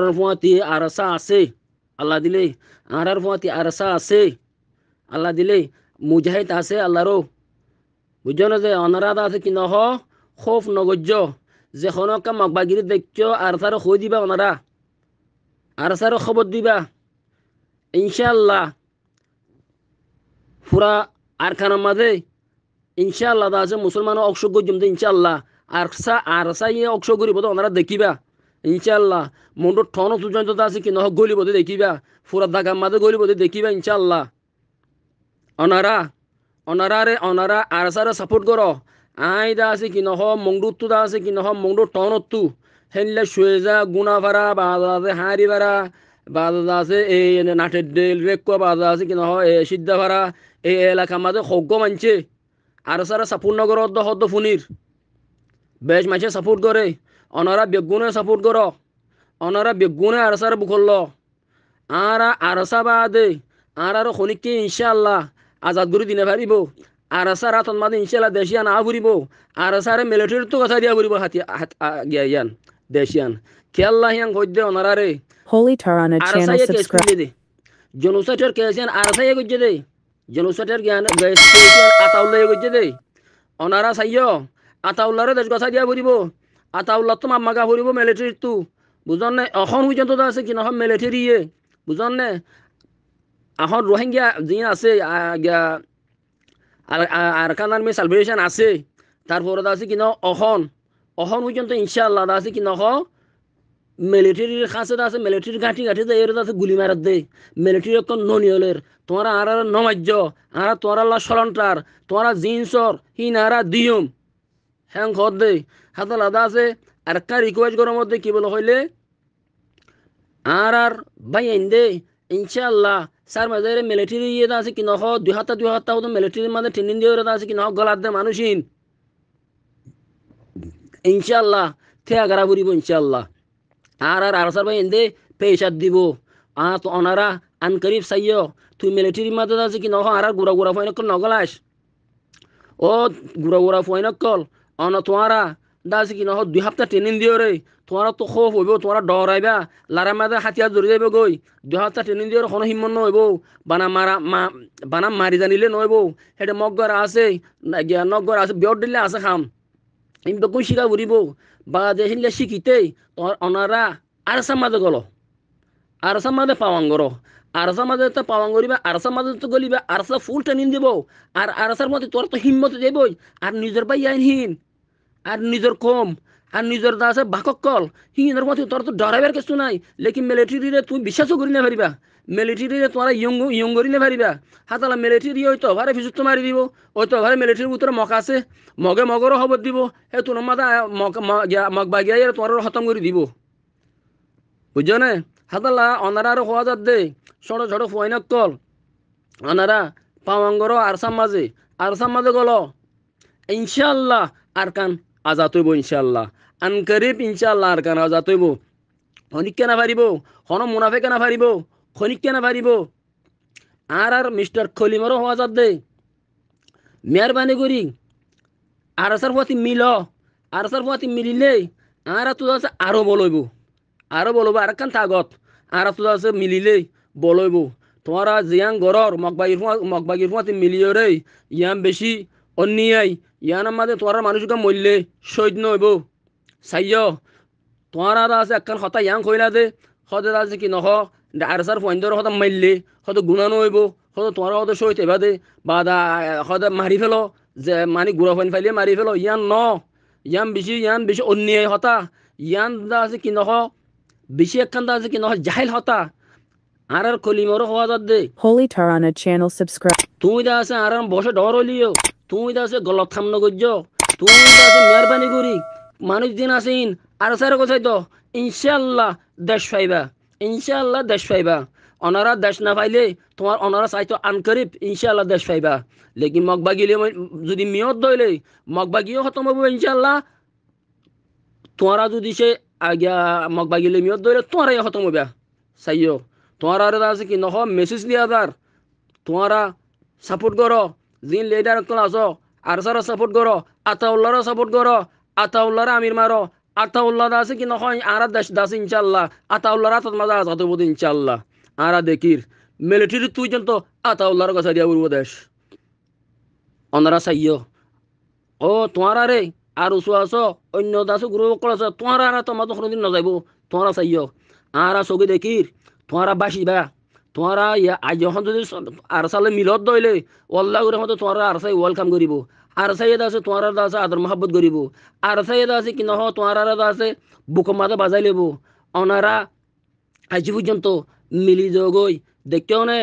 আপনার ফুয়াতি আরসা আছে আল্লাহ দিলে আরার ফুয়াতি আরসা আছে আল্লাহ দিলে মুজাহিদ আছে আল্লাহরও বুঝো না যে অনারাধ আছে কি নহ খোফ নগজ্য যে হনকা মগবাগিরি দেখছ আর সারো খোঁজ দিবা ওনারা আর সারো খবর দিবা ইনশাল্লাহ পুরা আর খানার মাঝে ইনশাল্লাহ আছে মুসলমানের অংশগ্রহণ জমতে ইনশাল্লাহ আর সা আর সা ইয়ে অংশ করিব তো ওনারা দেখিবা ইনশাল্লাহ মনটো ঠন সূর্যন্ত আছে কি নহ গলিবতে দেখিবা ফুরা দাগা গলি গলিবতে দেখিবা ইনশাল্লাহ অনারা অনারারে অনারা আরসারে সাপোর্ট কৰ আই দা আছে কি নহ মংডুত্তু দা আছে কি নহ মংডুর টনত্তু হেনলে শুয়ে যা গুণা ভাড়া বাজাতে হাঁড়ি ভাড়া বাজাদা আছে এই নাটের ডেল রেকুয়া বাজাদা আছে কি নহ এ সিদ্ধা ভাৰা এই এলাকা মাঝে সজ্ঞ মানছে আরসারে সাপোর্ট নগর অর্ধ হদ্দ ফুনির বেশ মাঝে সাপোর্ট করে অনরা বেগুনে সাপোর্ট কর অনরা বেগুনে আরসার বুকল আরা আরসা বাদে আর আর খনিকে ইনশাল্লাহ আজাদ গুরু দিনে পারিব আরসার হাতন মাদে ইনশাল্লাহ দেশিয়ান আ ঘুরিব আরসারে মিলিটারির তো কথা দিয়া ঘুরিব হাতি হাত গিয়ান দেশিয়ান খেয়াল্লাহ ইয়ান কই দে অনরারে হোলি টারানা চ্যানেল সাবস্ক্রাইব জনুসাটার কেসিয়ান আরসাইয়ে গজ্জে দে জনুসাটার জ্ঞান কেসিয়ান আতাউল্লাহ গজ্জে দে অনারা সাইয় আতাউল্লাহরে দেশ কথা দিয়া ঘুরিব আতাউল্লাহ তোমার মাগা ফুরিব মিলিটারির তু বুঝন নে অখন পর্যন্ত তো আছে কি নহয় মিলিটারিয়ে বুঝন নে এখন রোহিঙ্গা যিন আছে আরকান আর্মি সালভেশন আছে তারপরে আছে কি ন অখন অখন আল্লাহ ইনশাআল্লাহ আছে কি নহ মিলিটারির কাছে আছে মিলিটারির ঘাঁটি ঘাঁটি যায় এর আছে গুলি মারার দেয় মিলিটারি এখন ননিয়লের তোমার আর নমাজ্য আর তোমারা সলন্টার তোমারা জিনসর হিনারা দিয়ম হ্যাং খত দেই হাত আলাদা আছে আর কার রিকোয়েস্ট করার মধ্যে কি বলে হইলে আর আর ভাই আইন দে ইনশাল্লাহ স্যার মাঝে মিলিটারি ইয়ে আছে কি নহ হ্যাঁ, দুই হাতা দুই হাতা হতো মিলিটারির মাঝে ট্রেনিং দিয়ে আছে কি নহ হ্যাঁ, গলা দে মানুষিন ইনশাল্লাহ থে আগারা ঘুরিব ইনশাল্লাহ আর আর আর স্যার ভাই দে পেশা দিব আ তো অনারা আন করিব সাইয় তুই মিলিটারির মাঝে আছে কি নহ হ্যাঁ, আর গুড়া গুড়া ফাইনকল নগলাস ও গুড়া গুড়া কল অন তোমারা দাসি কি নহ দুই হাপ্তাহ ট্রেনিং দিও রে তোমারা তো খোফ হইব তোমারা ডরাইবা লারা মাদে হাতিয়ার ধরে যাইব গই দুই হাপ্তাহ ট্রেনিং দিও কোনো হিম্মত নহইব বানা মারা মা বানা মারি জানিলে নহইব সেটা মগর আছে নগর আছে বিয়র দিলে আছে খাম ইন্দকই শিকা উড়িব বা যে হিলে শিখিতে তোমার অনারা আরসা মাঝে গল আরসা মাঝে পাওয়াঙ্গর আরসা মাঝে তো পাওয়াঙ্গ করিবা আরসা মাঝে তো গলিবা আরসা ফুল ট্রেনিং দিব আর আরসার মধ্যে তোর তো হিম্মত যাইবই আর নিজের বাই আইনহীন আর নিজের কম আর নিজের দা আছে বাকক কল সিহঁতৰ মই তোর তো ডৰাইভাৰ কিছু নাই লেকিন মিলিটাৰীৰে তুমি বিশ্বাসো কৰি নাভাৰিবা মিলিটাৰীৰে তোমাৰ ইয়ং ইয়ং কৰি নাভাৰিবা হাতালা মিলিটাৰী হয়তো অভাৰে ভিজুত মাৰি দিব হয়তো অভাৰে মিলিটাৰীৰ ভিতৰত মক আছে মগে মগৰো খবৰ দিব সেই তোর মাতা মক মগ বাগিয়াই তোমাৰ খতম কৰি দিব না হাতালা অনারা আর হওয়া যাদ দে ছোট ছোট ফয়নাক কল অনারা পাওয়াঙ্গর আরসাম মাঝে আরসাম মাঝে গল ইনশাল্লাহ আর কান আজ আতৈব ইনশাল্লাহ আন কৰিব ইনশাল্লাহ আৰ কাৰণে আজ আতৈব শনিকে নাভাৰিব হন মুনাফেকে নাভাৰিব শনিকে নাভাৰিব আৰ আৰ মিষ্টাৰ খলিমৰো হোৱা যাত দে মেহৰবানী কৰি আৰ আছাৰ সোৱাতি মিল আৰ আছাৰ সোৱাতি মিলিলেই আৰ আতো আছে আৰু বলৈব আৰু বলব আৰু কাৰণ থাকত আৰ আতো আছে মিলিলেই বলৈব তোমাৰ জিয়ান ঘৰৰ মগবাগীৰ মগবাগীৰ সোৱাতি মিলিয়ৰেই ইয়াম বেছি অন্যায় ইয়ান আমাদের তোমার মানুষকে মরলে শহীদ নইব সাইয় তোমার আর আছে একখান হতা ইয়াং কইলা দে সদে আছে কি নহ আর সার পয়েন্টর হতা মারলে হয়তো গুণা নইব হয়তো তোমার হতো শহীদ এবার দে বা হতে মারি ফেলো যে মানে গুড়া ফাইন ফাইলে মারি ফেলো ইয়ান ন ইয়ান বেশি ইয়ান বেশি অন্যায় হতা ইয়ান দা আছে কি নহ বেশি একখান দা আছে কি নহ জাহেল হতা আর আর কলিমরও হওয়া দে হোলি টারানা চ্যানেল সাবস্ক্রাইব তুই দা আছে আর বসে ডর হলিও তুমি তো আছে গলত থাম গজ্য তুমি তো আছে মেহরবানি করি মানুষ দিন আসেন আর স্যার কোথায় তো ইনশাল্লাহ দেশ পাইবা ইনশাল্লাহ দেশ পাইবা অনারা দেশ না পাইলে তোমার অনারা চাইতো আনকরিব ইনশাল্লাহ দেশ পাইবা লেকিন বাগিলে যদি মিয়ত মগ বাগিও খতম হবো ইনশাল্লাহ তোমারা যদি সে আগিয়া বাগিলে মিয়ত দইলে তোমারাই খতম হবা চাইও তোমার আর আছে কি নহ মেসেজ দিয়া তোমারা সাপোর্ট করো জিন লিডারক তোলা আস আরসারও সাপোর্ট করো আতাউল্লাহরও সাপোর্ট করো আতাউল্লাহর আমির মারো আতাউল্লাহ আছে কি নহয় আর দাস দাস ইনশাল্লাহ আতাউল্লাহর আতত মাজা আজাদ বোধ ইনশাল্লাহ আর দেখির মিলিটারি তুই যেন আতাউল্লাহর কথা দিয়া উড়ব দেশ অনারা চাইয় ও তোমারা রে আর উঁচু আছো অন্য দাসু গুরু আছো তোমার আর তোমার তো কোনোদিন নযাইব তোমারা চাইয় আর চকি দেখির তোমারা বা তোমরা আইজন যদি আরসালে মিলত দইলে অল্লাহ করে মতো তোমরা আরসাই ওয়েলকাম করিব এটা আছে তোমার আছে আদর মহাব্বত করিব এটা আছে কি নহ তোমার আছে বুকম মাথা বাজাই লেব অনারা আজি পর্যন্ত মিলি যোগই দেখতেও নে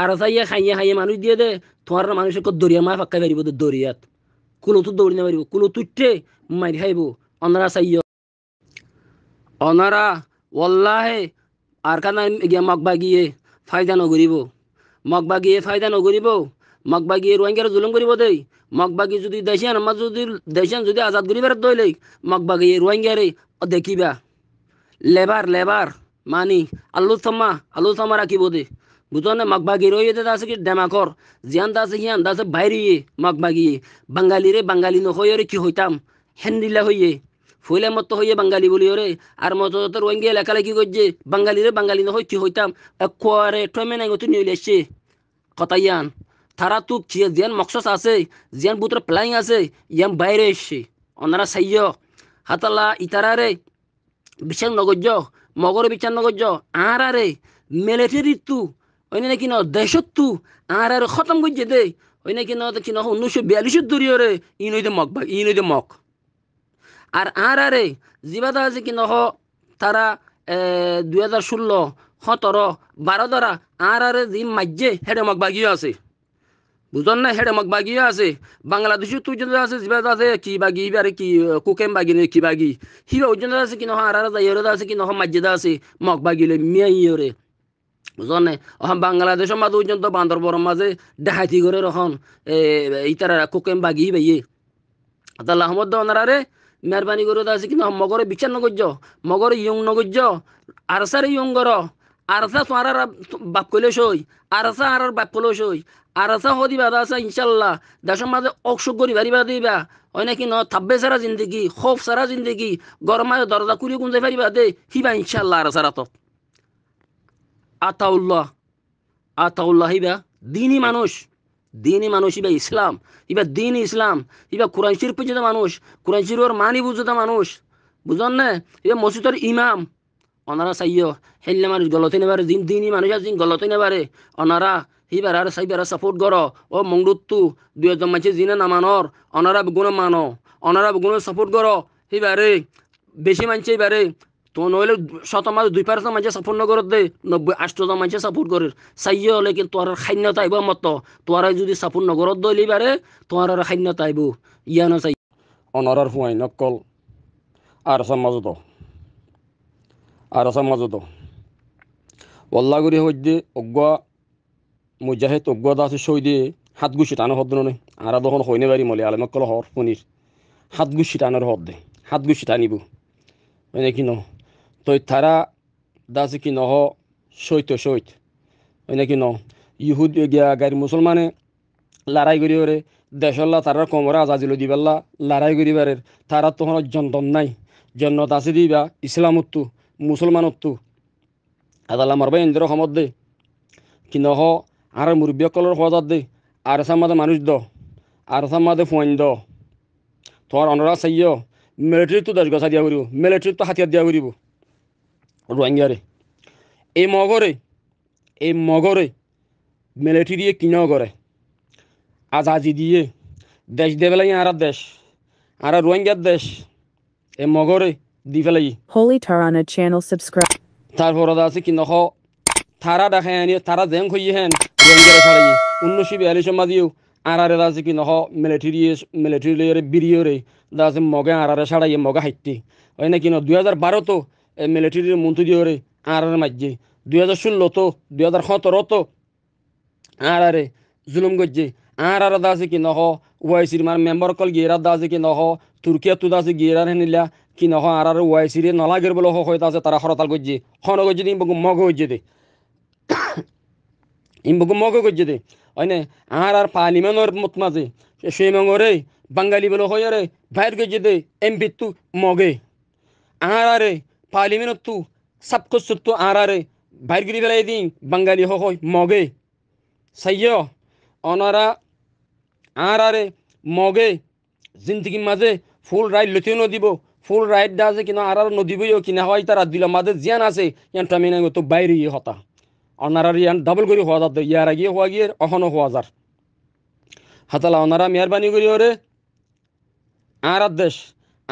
আরসাইয়ে খাইয়ে খাইয়ে মানুষ দিয়ে দে তোমার মানুষের দরিয়া মা ফাঁকা পারিব দরিয়াত কুলতো দৌড়ি না পারিব কুলতো উঠে মারি খাইব অনারা চাইয় অনারা ওল্লাহে আর কানা গিয়ে মগবা গিয়ে ফায়দা নগরিব মগবাগিয়ে ফায়দা নগরিব মগবাগিয়ে রোহিঙ্গারা জুলুম করিব দেই মগবাগি যদি দেশিয়ান আমার যদি দেশিয়ান যদি আজাদ করিবার দইলেই মগবাগিয়ে রোহিঙ্গারে দেখিবা লেবার লেবার মানি আলু থম্মা আলু থম্মা রাখিব দে বুঝনে মগবাগি রইয়ে আছে কি ডেমাকর জিয়ান দাসে হিয়ান দাসে বাইরিয়ে মগবাগিয়ে বাঙালিরে বাঙালি নহয়ে কি হইতাম হেন্দিলা হইয়ে ফুলে মত হইয়ে বাঙালি বলি রে আর মত তোর ওয়েঙ্গে এলাকা কি করছে বাঙালি রে বাঙালি না হইতে হইতাম কোয়ারে টমে নাই গতি নিয়ে এসছে কথাইয়ান তারা তুক খেয়ে যেন মকসস আছে যেন বুতর প্লাইং আছে ইয়াম বাইরে এসছে অনারা সাইয হাতালা ইতারারে বিচার নগজ্য মগর বিচার নগজ্য রে মিলিটারি তু ওই নাকি ন দেশত তু আহারারে খতম করছে দে ওই নাকি ন কি ন উনিশশো বিয়াল্লিশের দূরীয় রে ইনইদে মগ ভাই ইনইদে মগ আর আর আরে জিবাদা আছে কি নহ তারা দুই হাজার ষোলো সতেরো বারো দ্বারা আর আরে যি মাজ্যে হেডেমক মগ আছে বুঝন না হেডেমক মগ বাগিয়ে আছে তুই তুজন আছে জিবাদা আছে কি বাগি আরে কি কুকেম বাগি নে কি বাগি ওই জন্য আছে কি নহ আর আর যাই আছে কি নহ মাজ্যেদা আছে মগ বাগিলে মিয়া ইয়রে বুঝনে অহন বাংলাদেশের মাঝে পর্যন্ত বান্দরবর মাজে ডাহাতি করে রহন এই তারা কুকেম বাগি বাইয়ে আদাল্লাহ আহমদ ওনারা রে মেহরবানি করে আছে কিন্তু মগর বিচার নগজ্য মগর ইয়ং নগজ্য আরসার ইয়ং গর আরসা তোমার বাপ কইলে সই আরসা আর বাপ কইলে সই আরসা হদি বাদা আছে ইনশাল্লাহ দেশের মাঝে অসুখ গরি ভারি বা দিবা হয় নাকি ন থাব্বে সারা জিন্দগি খোফ সারা জিন্দগি মাঝে দরজা কুড়ি গুঞ্জে ফারিবা দে হিবা ইনশাল্লাহ আরসা রাতত আতাউল্লাহ আতাউল্লাহ হিবা দিনই মানুষ দিনই মানুষ ইবা ইসলাম ইবা দিন ইসলাম ইবা কোরআন শরীফ পর্যন্ত মানুষ কোরআন শরীফের মানি বুঝতে মানুষ বুঝলেন না ইবা মসজিদের ইমাম অনারা সাইয় হেললে মানুষ গলতে নেবারে দিন দিনই মানুষ দিন গলতে নেবারে অনারা হিবার আর সাইবার সাপোর্ট কর ও মংরুত্তু দুই একজন মাঝে জিনে না মানর অনারা গুণ মানো অনারা গুণ সাপোর্ট কর হিবারে বেশি মানছে এবারে তো নইলে শতমাজ দুই পার্সেন্ট মানুষে সাপোর্ট নগরত দে নব্বই আষ্টজন মানুষে সাপোর্ট করে চাইয়ে হলে কিন্তু তোর খান্যতা আইব মত তোরা যদি সাপোর্ট নগরত দইলি বারে তোর খান্যতা আইব ইয়া না চাই অনরার ফুয়াই নকল আর সমাজত আর সমাজত ওল্লাগুড়ি হইতে অজ্ঞ মুজাহিদ অজ্ঞ দাস সই দিয়ে হাত গুছি টানো হদ নয় আর দখন হইনে বাড়ি মলে আলমকল হর পনির হাত গুছি টানোর হদ দে হাত গুছি টানিব মানে কি নয় তই থাৰা দাসে কি নহ চৈত চৈত হয় কি ন ইহুদ গাড়ি মুছলমানে লাৰাই করি পাৰে দেশল্লা তারার কমরা আজাজিল দিবাল্লা লাৰাই লড়াই পাৰে তারা তোমরা জন্দন নাই জন্নত দাসে দিবা ইসলামত্তু মুসলমানত্তু আদাল্লা মারবা ইন্দ্র সমত দে কি নহ আর মুরব্বীসকলৰ সজাত দে আর সামাদে মানুষ দ আৰু সামাদে ফুয়াইন দ তোমার অনরা চাইয় মিলিটাৰীটো দাস গছা দিয়া কৰিব মিলিটাৰীটো হাতিয়াত দিয়া কৰিব রোহিঙ্গারে এই মগরে এই মগরে মিলিটারি দিয়ে কিনাও করে আজাজি দিয়ে দেশ দেবেলাই আর দেশ আর রোহিঙ্গার দেশ এই মগরে দি ফেলাই হোলি টারানা চ্যানেল সাবস্ক্রাইব তারপর আছে কি নখ তারা দেখে আনি তারা জেম খুঁজি হেন রোহিঙ্গারে ছাড়াই উনিশশো বিয়াল্লিশ মাঝিও আরারে দাসে কি নহ মিলিটারি মিলিটারি বিরিয়রে দাসে মগে আরারে ছাড়াই মগে হাইতে ওই নাকি ন দুই হাজার বারো তো মিলিটারির মন্ত্রী ওরে আর আর মাঝে দুই হাজার ষোলো তো দুই হাজার সতেরো তো আর আরে জুলুম গজ্জে আর আর দা আছে কি নহ ওয়াইসির মার মেম্বর কল গিয়ে দা আছে কি নহ তুর্কিয়া তুদা আছে গিয়েরা হেনিলা কি নহ আর আর ওয়াইসিরে নলাগের বলে হয় আছে তারা হরতাল গজ্জে হন গজ্জে দিন মগ গজ্জে দে ইমবুকু মগ গজ্জে দে হয়নে আর আর পার্লিমেন্টর মত মাঝে সেই মঙ্গরে বাঙালি বলে হয়ে রে বাইর গজ্জে দে এম তু মগে আর আরে पार्लियामेंट तू सब कुछ सुत्तु आरा रे বাইর গিরি বেলাই দিন বাঙালি হই মগে সাইয় অনারা আর আরে মগে জিন্দগি মাঝে ফুল রাইড লুটিও নদিব ফুল রাইড দা আছে কিনা আর আর নদিবই কিনা হয় তারা দিল মাঝে জিয়ান আছে ইয়ান টামিনা তো বাইরে ইয়ে হতা অনারার ইয়ান ডাবল করে হওয়া যাত ইয়ার আগিয়ে হওয়া গিয়ে অহনো হওয়া যার হাতালা অনারা মেহরবানি করি ওরে আর দেশ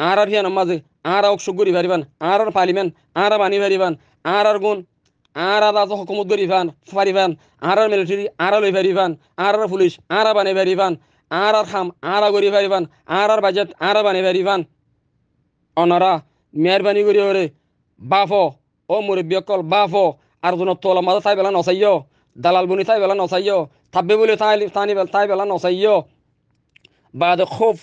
আর আর ইয়ান মাঝে আর আওক সুগুরি ভারিবান আর আর পালিমেন আর আর বানি ভারিবান আর আর গুণ আর আর রাজ হকুমত গরিবান ফারিবান আর আর মিলিটারি আর লই ভারিবান আর আর পুলিশ আর আর বানি ভারিবান আর আর খাম আর আর গরি ভারিবান আর আর বাজেট আর আর বানি ভারিবান অনারা মেহরবানি করি ওরে বাফ ও মুরব্বী অকল বাফ আর জন তোল মাথা চাই বেলা নচাইয় দালাল বুনি চাই বেলা নচাইয় থাপবে বুলি তাই তাই বেলা নচাইয় বাদ খুব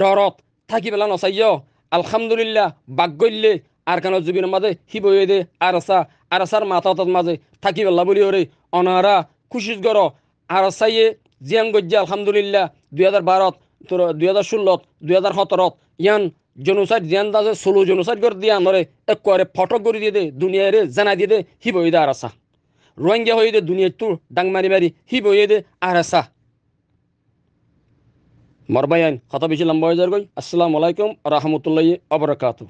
ডরত থাকি বেলা নচাইয় আলহামদুলিল্লাহ বাগ্যল্যে আর কেন জুবির মাঝে বয়ে দে আরসা আরসার মাতাতার মাঝে থাকি বেলা বলি ওরে অনারা খুশিস গর আরসাইয়ে জিয়াং গজ্জা আলহামদুলিল্লাহ দুই হাজার বারত তোর দুই হাজার ষোলত দুই হাজার সতেরত ইয়ান জনুসাইড জিয়ান দাসে ষোলো জনুসাইড করে দিয়ে আনরে এক করে ফটক গড়ি দিয়ে দে দুনিয়ায় রে জানা দিয়ে দে বয়ে দে আরসা রোহিঙ্গা হয়ে দে দুনিয়ার তোর ডাং মারি মারি বয়ে দে আরসা মরবায়ান কথা বেশি লম্বা হয়ে যাবে আসসালামু আলাইকুম রহমতুল্লাহ অবরাকাতু